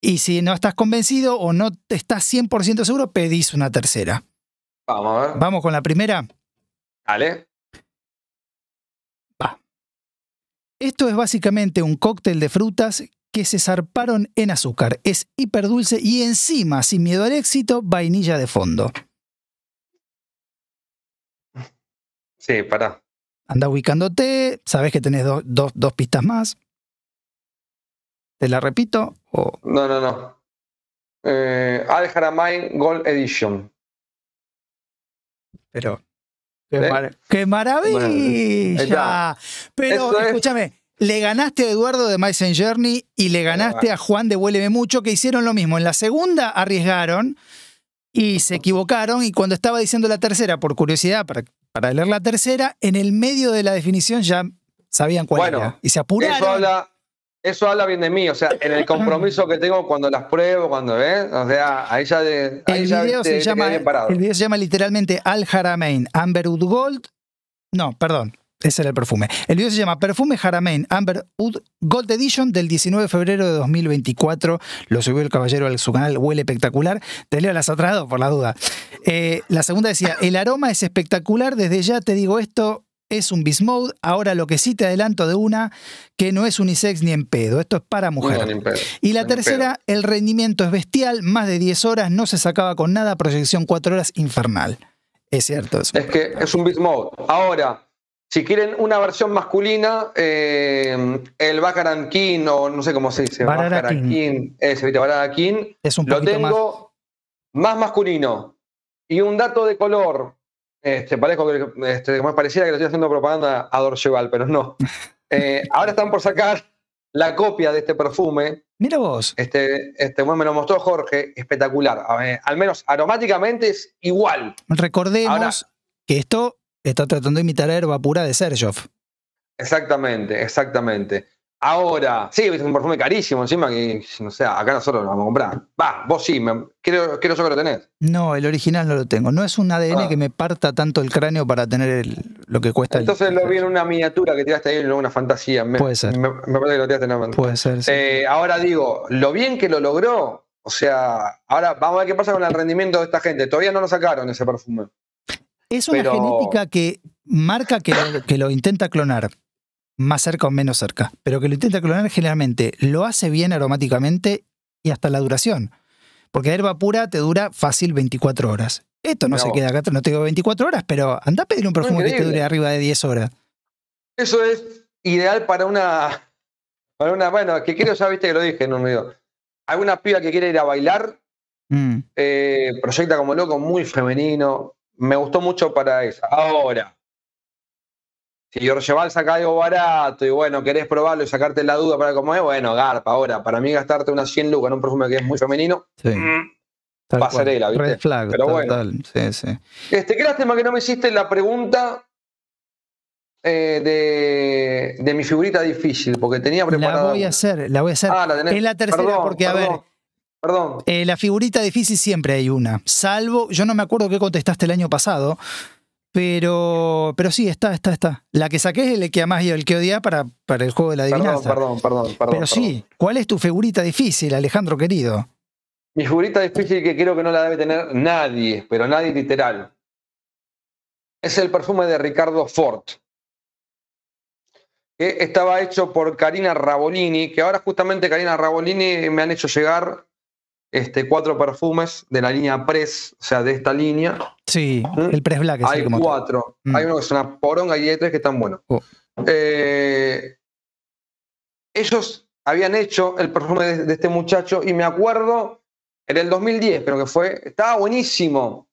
Y si no estás convencido o no estás 100% seguro, pedís una tercera. Vamos a ver. Vamos con la primera. Dale. Esto es básicamente un cóctel de frutas que se zarparon en azúcar. Es hiperdulce y encima, sin miedo al éxito, vainilla de fondo. Sí, pará. Anda ubicándote, sabes que tenés dos pistas más. ¿Te la repito? No, no, no. Eh, Al Haramain Gold Edition. Pero Qué, maravilla! Pero escúchame, le ganaste a Eduardo de My and Journey y le ganaste a Juan de vuelve Mucho, que hicieron lo mismo. En la segunda arriesgaron y se equivocaron. Y cuando estaba diciendo la tercera, por curiosidad, para, leer la tercera, en el medio de la definición ya sabían cuál era. Y se apuraron. Eso habla bien de mí, o sea, en el compromiso que tengo cuando las pruebo, cuando ves, ¿eh? o sea, ahí ya, de, el, video se llama, el video se llama literalmente Al Haramain Amberwood Gold. No, perdón, ese era el perfume. El video se llama Perfume Haramain Amberwood Gold Edition del 19 de febrero de 2024. Lo subió el caballero a su canal, huele espectacular. Te leo las atrás por la duda. Eh, la segunda decía, el aroma es espectacular, desde ya te digo esto, es un Bismode, Ahora lo que sí te adelanto de una, que no es unisex ni en pedo. Esto es para mujer. y la tercera, el rendimiento es bestial, más de 10 horas, no se sacaba con nada, proyección 4 horas infernal. Es cierto. Es que es un bismode. Ahora, si quieren una versión masculina, eh, el Baccarat King, o no sé cómo se dice, Baccarat King, ese, King, es un lo tengo más masculino. Y un dato de color, este, que, me este, pareciera que le estoy haciendo propaganda a Dorcheval, pero no. Eh, ahora están por sacar la copia de este perfume. Mira vos. Este, este me lo mostró Jorge, espectacular. al menos aromáticamente es igual. Recordemos que esto está tratando de imitar a herba pura de Sergio. Exactamente, exactamente. Ahora, sí, es un perfume carísimo encima que, no sé, acá nosotros lo vamos a comprar. Va, vos sí, quiero yo que lo tenés. No, el original no lo tengo. No es un ADN ah. que me parta tanto el cráneo para tener lo que cuesta. Entonces lo vi en una miniatura que tiraste ahí en una fantasía. puede ser. Me, parece que lo tiraste en una Puede ser, eh, ahora digo, lo bien que lo logró, o sea, ahora vamos a ver qué pasa con el rendimiento de esta gente. Todavía no lo sacaron ese perfume. Es una genética que marca que lo intenta clonar más cerca o menos cerca, pero que lo intenta clonar generalmente lo hace bien aromáticamente y hasta la duración. Porque la herba pura te dura fácil 24 horas. Esto no, se queda acá, no te digo 24 horas, pero anda a pedir un perfume que te dure arriba de 10 horas. Eso es ideal para una. Para una bueno, que quiero, ya viste que lo dije no un Hay Alguna piba que quiere ir a bailar, mm. eh, proyecta como loco, muy femenino. Me gustó mucho para esa. Ahora, si yo saca algo barato y bueno, querés probarlo y sacarte la duda para cómo es, bueno, garpa. Ahora, para mí gastarte unas 100 lucas en un perfume que es muy femenino, sí. Mm. a pasarela, Pero bueno. Tal. Sí, sí. Este, qué lástima que no me hiciste la pregunta eh, de, mi figurita difícil, porque tenía preparada. La voy a hacer, la voy a hacer. Ah, ¿la es la tercera, porque a ver. Perdón. Eh, la figurita difícil siempre hay una. Salvo, yo no me acuerdo qué contestaste el año pasado. Pero, pero sí, está, está, está. La que saqué es el que amás y el que odia para, para el juego de la adivinanza. Perdón, perdón, perdón. pero sí, ¿cuál es tu figurita difícil, Alejandro querido? Mi figurita difícil que creo que no la debe tener nadie, pero nadie literal. Es el perfume de Ricardo Ford. Que estaba hecho por Karina Rabolini, que ahora justamente Karina Rabolini me han hecho llegar este, cuatro perfumes de la línea Press, o sea, de esta línea. Sí, mm. el Press Black. hay cuatro. Mm. Hay uno que es una poronga y hay tres que están buenos. Oh. Eh, ellos habían hecho el perfume de, este muchacho y me acuerdo, en el 2010, pero que fue, estaba buenísimo.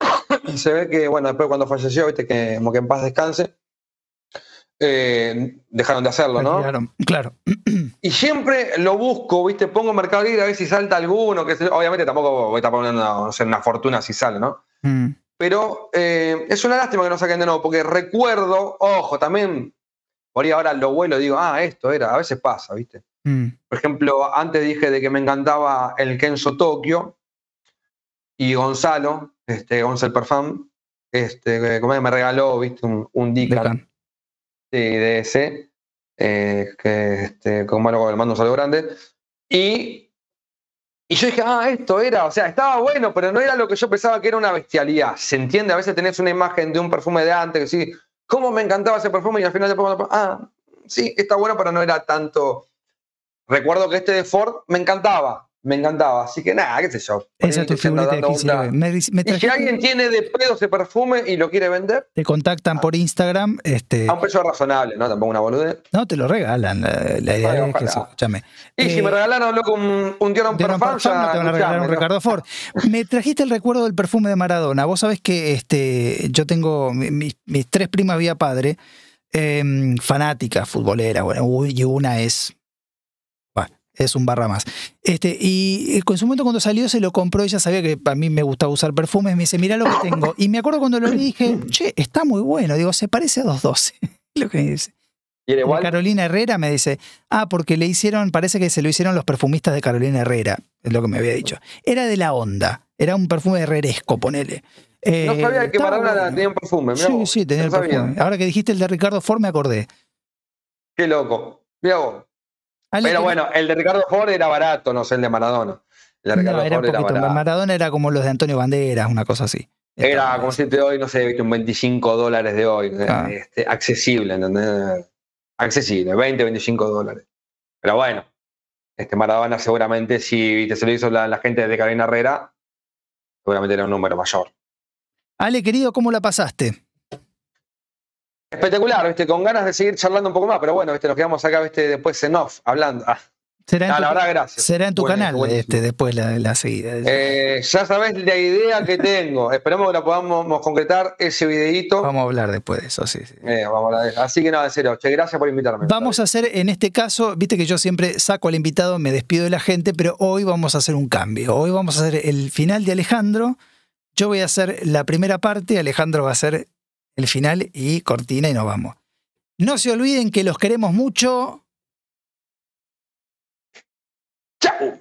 se ve que, bueno, después cuando falleció, viste, que como que en paz descanse, eh, dejaron de hacerlo, ¿no? Claro, claro. Y siempre lo busco, ¿viste? Pongo Mercado Libre a ver si salta alguno, que obviamente tampoco voy a estar poniendo una fortuna si sale, ¿no? Mm. Pero eh, es una lástima que no saquen de nuevo, porque recuerdo, ojo, también por ahora lo vuelo digo, ah, esto era, a veces pasa, ¿viste? Mm. Por ejemplo, antes dije de que me encantaba el Kenzo Tokio y Gonzalo, este, Gonzalo Perfam, este, como me regaló, ¿viste? Un, un de eh, que este, con mando salió grande. Y, y yo dije, ah, esto era, o sea, estaba bueno, pero no era lo que yo pensaba que era una bestialidad. Se entiende, a veces tenés una imagen de un perfume de antes, que sí, cómo me encantaba ese perfume y al final después, ah, sí, está bueno, pero no era tanto. Recuerdo que este de Ford me encantaba, me encantaba. Así que nada, qué sé yo. Esa es tu de y si alguien tiene de pedo ese perfume y lo quiere vender. Te contactan por ah, Instagram. Este, a un precio razonable, ¿no? Tampoco una boludez. No, te lo regalan. La, idea es que eso, escúchame. Y si me eh, regalaron hablo con un Dior Amper no te van a regalar un Ricardo Ford. me trajiste el recuerdo del perfume de Maradona. Vos sabés que este, yo tengo mis, tres primas vía padre. Em, fanáticas, futboleras, bueno, y una es es un barra más. Este, y en su momento cuando salió se lo compró, ella sabía que a mí me gustaba usar perfumes, me dice, mira lo que tengo. Y me acuerdo cuando lo vi dije, che, está muy bueno. Digo, se parece a 212. lo que dice. Carolina Herrera me dice, ah, porque le hicieron, parece que se lo hicieron los perfumistas de Carolina Herrera, es lo que me había dicho. Era de la onda, era un perfume herreresco, ponele. no eh, sabía que para bueno. tenía un perfume. sí, sí, tenía el perfume. Ahora que dijiste el de Ricardo Ford me acordé. Qué loco. Mira vos. Pero bueno, el de Ricardo Ford era barato, no sé, el de Maradona. El de Maradona era como los de Antonio Banderas, una cosa así. Era, como si hoy, no sé, un 25 dólares de hoy, este, accesible, ¿entendés? Accesible, 20, 25 dólares. Pero bueno, este Maradona seguramente, si te se lo hizo la, gente de Carolina Herrera, seguramente era un número mayor. Ale, querido, ¿cómo la pasaste? Espectacular, ¿viste? con ganas de seguir charlando un poco más, pero bueno, ¿viste? nos quedamos acá ¿viste? después en off hablando. Ah. Será en, tu, será en tu canal este, después la, la seguida. Eh, ya sabes la idea que tengo. esperemos que la podamos concretar ese videito Vamos a hablar después de eso, sí. Eh, Así que nada, en serio, che, gracias por invitarme. Vamos a hacer, en este caso, viste que yo siempre saco al invitado, me despido de la gente, pero hoy vamos a hacer un cambio. Hoy vamos a hacer el final de Alejandro. Yo voy a hacer la primera parte, Alejandro va a hacer el final y cortina y nos vamos. No se olviden que los queremos mucho. ¡Chao!